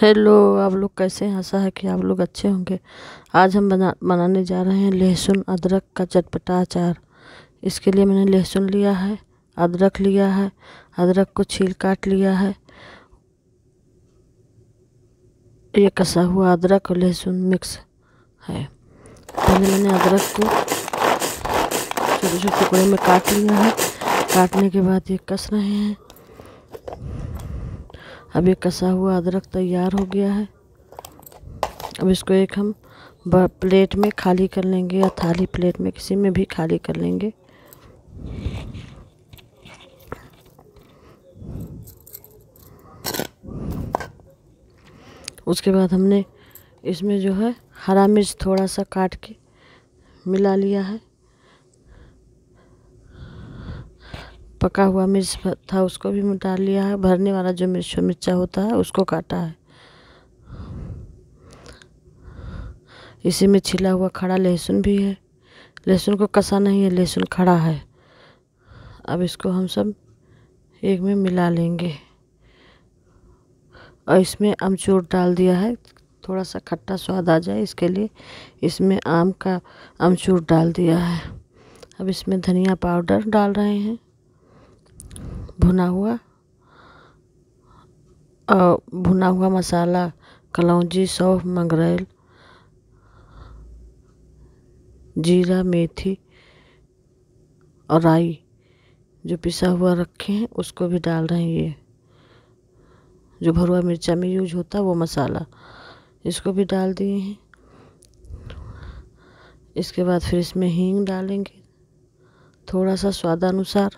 hello आप लोग कैसे हैं आशा है कि आप लोग अच्छे होंगे आज हम बना बनाने जा रहे हैं लहसुन अदरक का चटपटा अचार इसके लिए मैंने लहसुन लिया है अदरक लिया है अदरक को छील काट लिया है ये कसा हुआ अदरक और लहसुन मिक्स है पहले मैंने अदरक को छोटे छोटे टुकड़े में काट लिया है काटने के बाद ये कस रहे हैं अब ये कसा हुआ अदरक तैयार हो गया है अब इसको एक हम प्लेट में खाली कर लेंगे या थाली प्लेट में किसी में भी खाली कर लेंगे उसके बाद हमने इसमें जो है हरा मिर्च थोड़ा सा काट के मिला लिया है पका हुआ मिर्च था उसको भी डाल लिया है भरने वाला जो मिर्च मिर्चा होता है उसको काटा है इसी में छिला हुआ खड़ा लहसुन भी है लहसुन को कसा नहीं है लहसुन खड़ा है अब इसको हम सब एक में मिला लेंगे और इसमें अमचूर डाल दिया है थोड़ा सा खट्टा स्वाद आ जाए इसके लिए इसमें आम का अमचूर डाल दिया है अब इसमें धनिया पाउडर डाल रहे हैं भुना हुआ और भुना हुआ मसाला कलौजी सौफ़ मंगरेल जीरा मेथी और राई जो पिसा हुआ रखे हैं उसको भी डाल रहे हैं ये जो भरुआ मिर्चा में यूज होता है वो मसाला इसको भी डाल दिए हैं इसके बाद फिर इसमें हींग डालेंगे थोड़ा सा स्वादानुसार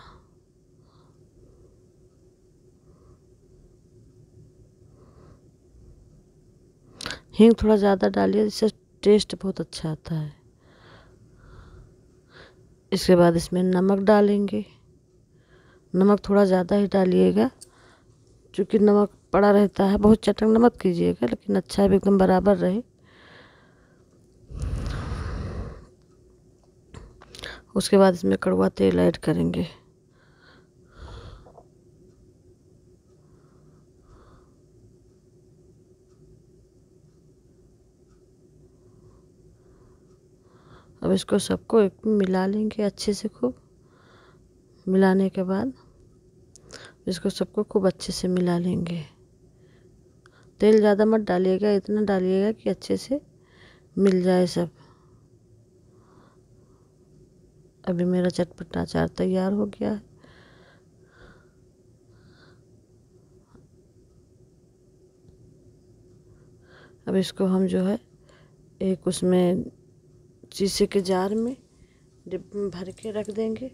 हींग थोड़ा ज़्यादा डालिए इससे टेस्ट बहुत अच्छा आता है इसके बाद इसमें नमक डालेंगे नमक थोड़ा ज़्यादा ही डालिएगा चूँकि नमक पड़ा रहता है बहुत चटक नमक कीजिएगा लेकिन अच्छा है एकदम बराबर रहे उसके बाद इसमें कड़वा तेल ऐड करेंगे अब इसको सबको एक मिला लेंगे अच्छे से खूब मिलाने के बाद इसको सबको खूब अच्छे से मिला लेंगे तेल ज़्यादा मत डालिएगा इतना डालिएगा कि अच्छे से मिल जाए सब अभी मेरा चटपटा अचार तैयार हो गया है अब इसको हम जो है एक उसमें शीशे के जार में डिब्बे में भर के रख देंगे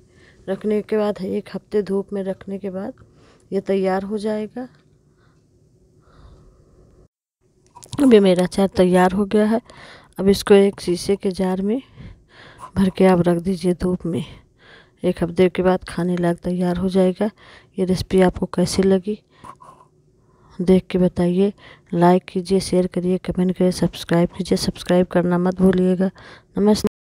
रखने के बाद एक हफ्ते धूप में रखने के बाद ये तैयार हो जाएगा अभी मेरा चार तैयार हो गया है अब इसको एक शीशे के जार में भर के आप रख दीजिए धूप में एक हफ्ते के बाद खाने लायक तैयार हो जाएगा ये रेसिपी आपको कैसी लगी देख के बताइए लाइक कीजिए शेयर करिए कमेंट करिए सब्सक्राइब कीजिए सब्सक्राइब करना मत भूलिएगा नमस्ते